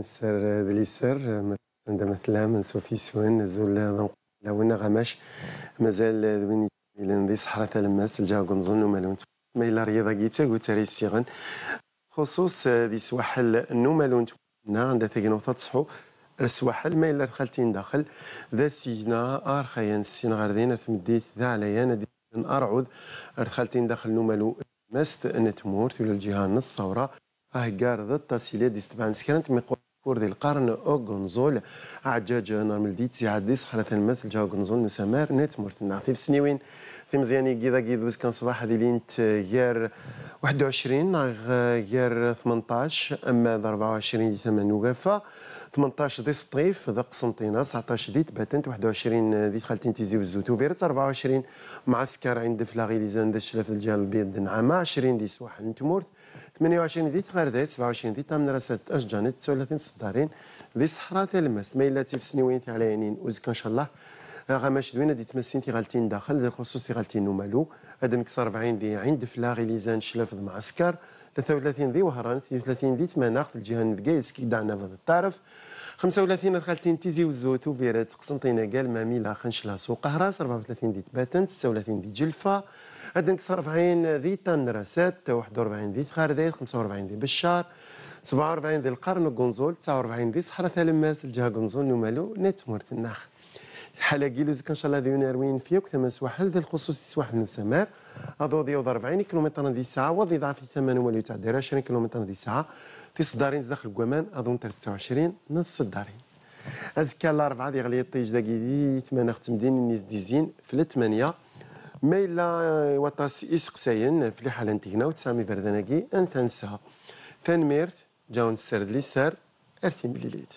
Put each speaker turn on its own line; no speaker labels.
نسر بليسر عند مثلا من سوفي سوين زول لونا غماش مازال دوين إلى ذي صحراء تلماس الجا كنظن ومالون ما الى رياضة كيتا كوتاري السيغن خصوص ذي سواحل نومالون نا عند ثقين تصحو السواحل ما الى دخلتين داخل ذا سينا أرخيان السين غاردين ثمديت ذا عليان أرعود دخلتين داخل نومالو ماست نتمورت ولا الجهة نص صورة أهجاردت تسيلي ديستبانس كانت مقوى دي القرن أو غونزول عجاج نرملديت سي عدي صحرة المسل جا غونزول نسمار نت مرتنا في سنيوين في مزياني غيدا كيد بس كان صباح هذه لينت غير 21 غير 18 اما 24 دي ثمن وقفه 18 دي سطيف ذا قسنطينة 19 دي تباتنت 21 دي خالتين تيزي وزوتو فيرت 24 معسكر عند فلاغي ليزان دا الشلاف الجال البيض نعامة 20 دي سواحل نتمورت 28 ذي تغردات 27 ذي تامنراسات أشجانت 39 صدارين ذي صحراء تلمس ميلاتي في سنوين تاع العينين وزك إن شاء الله غاماش دوينا دي تمسين غالتين داخل ذي خصوص تي غالتين نومالو هذا مكس 40 ذي عين دفلا غيليزان شلاف ذي معسكر 33 ذي وهران 32 ذي تماناخ في الجهه النفقايس كي دعنا في الطرف 35 خالتين تيزي وزوت وبيرات قسنطينه قال ماميلا خنشلا سوق قهراس 34 ديت باتن 36 ديت جلفه هذا نكسر 40 ذي تنرسات 41 ذي خارديت 45 ذي بشار 47 ذي القرن قنزول 49 ذي صحراء ثلماس الجهه قنزول نمالو نت مورت النخل حلاقي لوزك ان شاء الله ذي ناروين فيك ثمن سواحل ذي الخصوص تسواحل نفسمار هذو ذي وضرب 40 كيلومتر ذي ساعه وضي ضعف الثمن ولي تاع 20 كيلومتر ذي الساعه في صدارين داخل كوامان اظن 26 نص الدارين ازكى الاربعه ذي غلي طيج داكي ذي ثمن ختم دين دي ديزين في الثمانيه ما الا وطاس اسقساين في حاله نتينا وتسامي بردناكي ثان ميرث جاون السرد لي سار ارثي مليليت